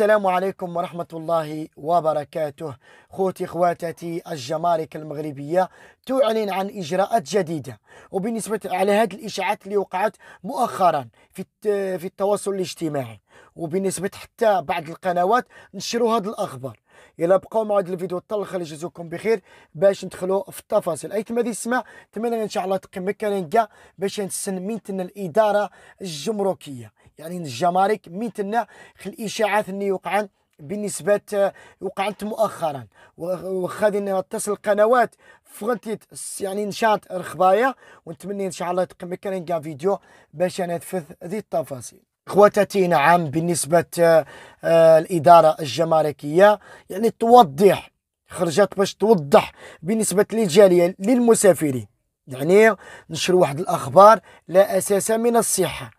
السلام عليكم ورحمة الله وبركاته خوتي خواتاتي الجمارك المغربية تعلن عن إجراءات جديدة وبالنسبة على هذه الإشاعات اللي وقعت مؤخرا في في التواصل الاجتماعي وبالنسبة حتى بعض القنوات نشروا هذه الأخبار الا بقاو مع هذا الفيديو حتى خلي جزاكم بخير باش ندخلوا في التفاصيل اي تما السماع نتمنى ان شاء الله تقيم مكانين كاع باش نسن من الاداره الجمركيه يعني الجمارك مثلنا الاشاعات اللي وقعن بالنسبة وقعت مؤخرا وخذ تصل القنوات فغنتيت يعني نشاط الخبايا ونتمنى ان شاء الله تقم كان فيديو باش تفث ذي التفاصيل خواتاتي نعم بالنسبة آه، الإدارة الجماركية يعني توضح خرجت باش توضح بالنسبة للجالية للمسافرين يعني نشر واحد الأخبار لا أساس من الصحة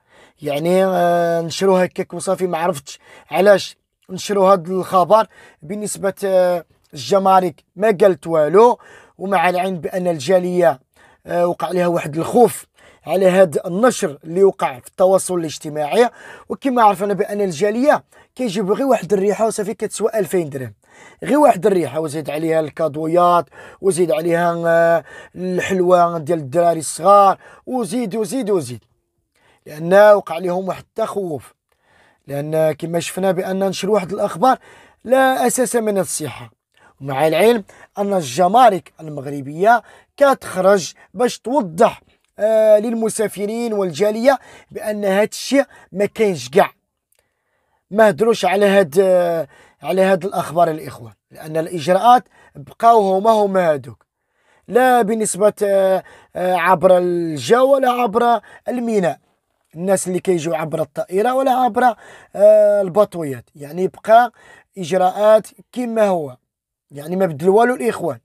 يعني آه نشروا هكاك وصافي ما عرفتش علاش نشروا هذا الخبر بالنسبه آه الجمارك ما قالت والو ومع العلم بان الجاليه آه وقع لها واحد الخوف على هذا النشر اللي وقع في التواصل الاجتماعي وكما عرفنا بان الجاليه كيجيب غير واحد الريحه وصافي كتسوى 2000 درهم غير واحد الريحه وزيد عليها الكادويات وزيد عليها آه، الحلوى ديال الدراري الصغار وزيد وزيد وزيد لان وقع لهم واحد التخوف لان كما شفنا بان نشر واحد الاخبار لا اساس من الصحه ومع العلم ان الجمارك المغربيه كتخرج باش توضح آه للمسافرين والجاليه بان هذا الشيء ما كاينش كاع ما هدروش على هاد آه على هاد الاخبار الاخوان لان الاجراءات بقاو هما هما هادوك لا آه آه عبر الجو ولا عبر الميناء الناس اللي كيجيو عبر الطائره ولا عبر آه البطويات يعني يبقى اجراءات كما هو يعني ما بدل والو الاخوان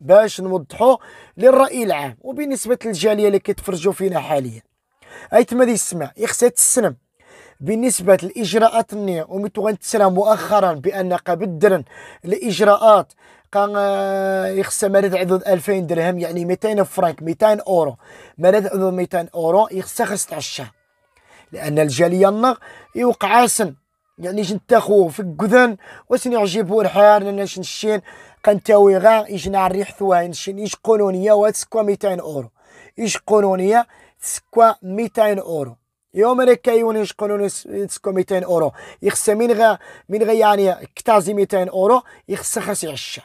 باش نوضحوا للراي العام وبالنسبه للجاليه اللي كيتفرجوا فينا حاليا ايتما دي السمع يخصها تسلم بالنسبة للاجراءات النية ومتو غنتسرى مؤخرا بأن قبدرا الاجراءات كان آه، يخصها مرات عدد 2000 درهم يعني 200 فرانك 200 أورو مرات عدد 200 أورو يخصها 15 تعشى لان الجالية ينغ يوقع عاسن يعني جنتاخو في الكذن واسن يعجبو الحال انا شنشين قنتاوي غا يجنا الريح ثواين شين ايش قولونيا واتسكوا 200 اورو ايش قولونيا تسكوا 200 اورو يوم الكيون يشقلون تسكو 200 اورو يخسى من غا من غا يعني كتازي 200 اورو يخسى خاص عشا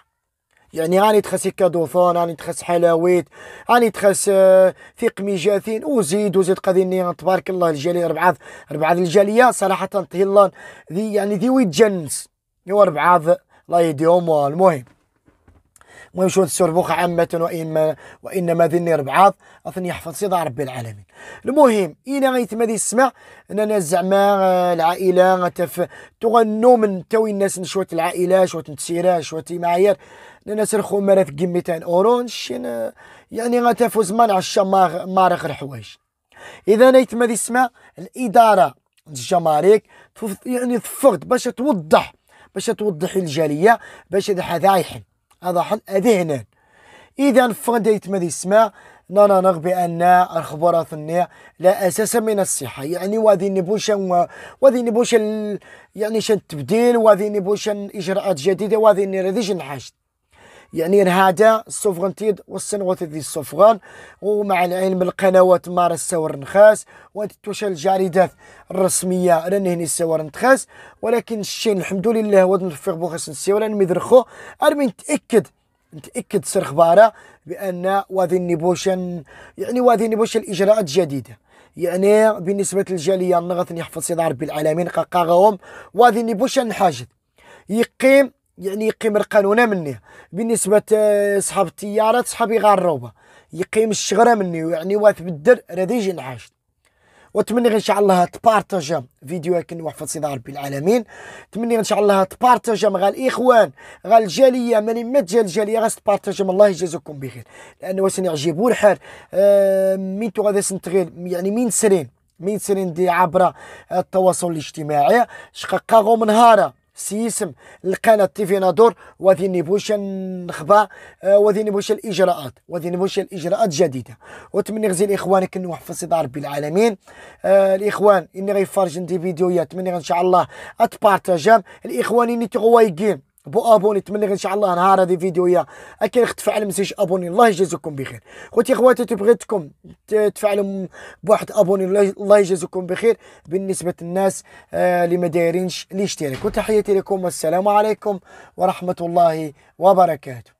يعني راني تخس كادوفون راني تخس حلاويت راني تخس في آه، قميجاتين وزيد وزيد قاديني تبارك الله الجاليه ربعة ربعة الجاليه صراحه تهلا ذي يعني ذي ويتجنس هو ربعة الله يديهم المهم المهم شو السربوخ عامة وإما وإنما ذني ربعاض أثني يحفظ سيدة رب العالمين المهم إلى غيت ذي يسمع أننا زعما آه، العائلة غتف تغنو من توي الناس شوية العائلة شوية التسيرة شوية معايير الناس رخو مرات قمتان أورون شين يعني غتفوز ما نعشى مارق الحوايج إذا نيت ذي يسمع الإدارة الجمارك يعني ثفقت باش توضح باش توضح الجاليه باش هذا يحل هذا حل ذهنا اذا ما يتمادي نانا نغبي أن الخبرة ثنية لا اساس من الصحه يعني وذي نبوشا وذي نبوشا يعني شن تبديل وذي نبوشا اجراءات جديده وذي نريدش نحشت يعني هذا السوفغنتيد والسنغوت دي السوفغان ومع العلم القنوات مار السور نخاس وتتوشى الجريدات الرسمية هني السور نخاس ولكن الشيء الحمد لله ود نتفق بوخاس نسيولا نمدرخو ارمي نتأكد نتأكد سر خبارة بأن وذي النبوشن يعني وذي النبوشن الإجراءات جديدة يعني بالنسبة للجالية النغط يحفظ سيد ربي العالمين قاقاغهم وذي النبوشن حاجد يقيم يعني يقيم القانون مني بالنسبه آه، صحاب التيارات صحاب روبة يقيم الشغره مني يعني واث بالدر يجي نعاش واتمنى ان شاء الله تبارتاجا فيديو كن وحفظ سيدي ربي العالمين نتمنى ان شاء الله تبارتاجا مع الاخوان مع الجاليه ماني ما ديال الجاليه غاس تبارتاجا الله يجازيكم بخير لان واش يعجبو الحال آه، مين تو غادي سنتغير يعني مين سرين مين سرين دي عبر التواصل الاجتماعي شقاقا منهاره سيسم القناة تيفي نادور وذي نبوش النخبة آه، وذي نبوش الإجراءات وذي نبوش الإجراءات جديدة وتمني غزي لإخوانك أنه في صدى ربي العالمين آه الإخوان إني غيفرجن دي فيديوهات تمني إن شاء الله أتبارتاجا الإخوان إني تغوايقين بو ابوني نتمنى ان شاء الله نهار هذه فيديو يا اكيد تفعل مسيش ابوني الله يجازيكم بخير خوتي خواتي تبغيتكم تفعلوا بواحد ابوني الله يجازيكم بخير بالنسبه للناس آه، اللي آه ما دايرينش الاشتراك وتحياتي لكم والسلام عليكم ورحمه الله وبركاته